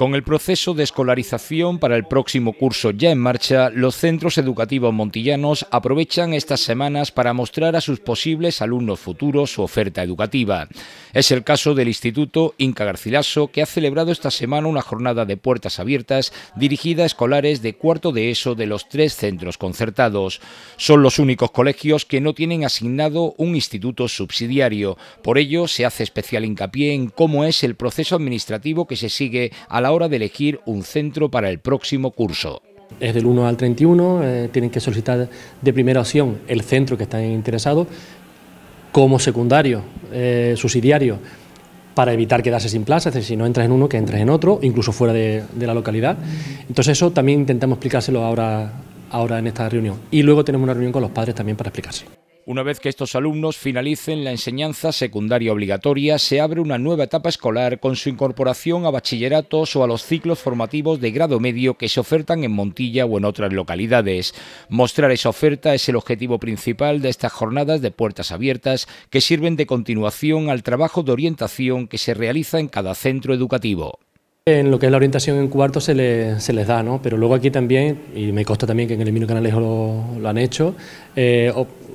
Con el proceso de escolarización para el próximo curso ya en marcha, los centros educativos montillanos aprovechan estas semanas para mostrar a sus posibles alumnos futuros su oferta educativa. Es el caso del Instituto Inca Garcilaso, que ha celebrado esta semana una jornada de puertas abiertas dirigida a escolares de cuarto de ESO de los tres centros concertados. Son los únicos colegios que no tienen asignado un instituto subsidiario. Por ello, se hace especial hincapié en cómo es el proceso administrativo que se sigue a la hora de elegir un centro para el próximo curso. Es del 1 al 31, eh, tienen que solicitar de primera opción el centro que están interesados, como secundario, eh, subsidiario, para evitar quedarse sin plazas, es si no entras en uno, que entres en otro, incluso fuera de, la localidad. Entonces eso también intentamos explicárselo ahora, ahora en esta reunión. Y luego tenemos una reunión con los padres también para explicarse. Una vez que estos alumnos finalicen la enseñanza secundaria obligatoria, se abre una nueva etapa escolar con su incorporación a bachilleratos o a los ciclos formativos de grado medio que se ofertan en Montilla o en otras localidades. Mostrar esa oferta es el objetivo principal de estas jornadas de puertas abiertas que sirven de continuación al trabajo de orientación que se realiza en cada centro educativo. En lo que es la orientación en cuarto se, les da, pero luego aquí también, y me consta también que en el mismo Canales lo, han hecho, eh,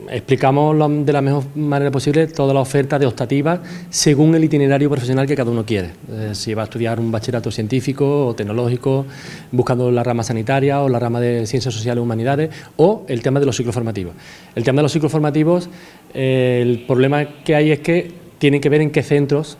explicamos de la mejor manera posible toda la oferta de optativas según el itinerario profesional que cada uno quiere. Eh, si va a estudiar un bachillerato científico o tecnológico, buscando la rama sanitaria o la rama de ciencias sociales y humanidades, o el tema de los ciclos formativos. El tema de los ciclos formativos, eh, el problema que hay es que tienen que ver en qué centros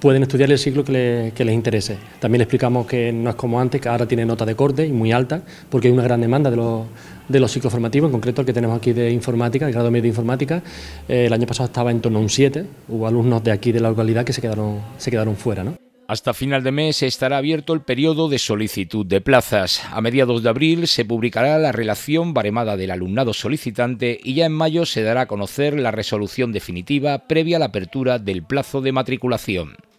pueden estudiar el ciclo que, que, les interese. También explicamos que no es como antes, que ahora tiene nota de corte y muy alta, porque hay una gran demanda de los, de los ciclos formativos, en concreto el que tenemos aquí de informática, el grado medio de informática. Eh, el año pasado estaba en torno a un 7, hubo alumnos de aquí de la localidad que se quedaron, se quedaron fuera. ¿no? Hasta final de mes estará abierto el periodo de solicitud de plazas. A mediados de abril se publicará la relación baremada del alumnado solicitante y ya en mayo se dará a conocer la resolución definitiva previa a la apertura del plazo de matriculación.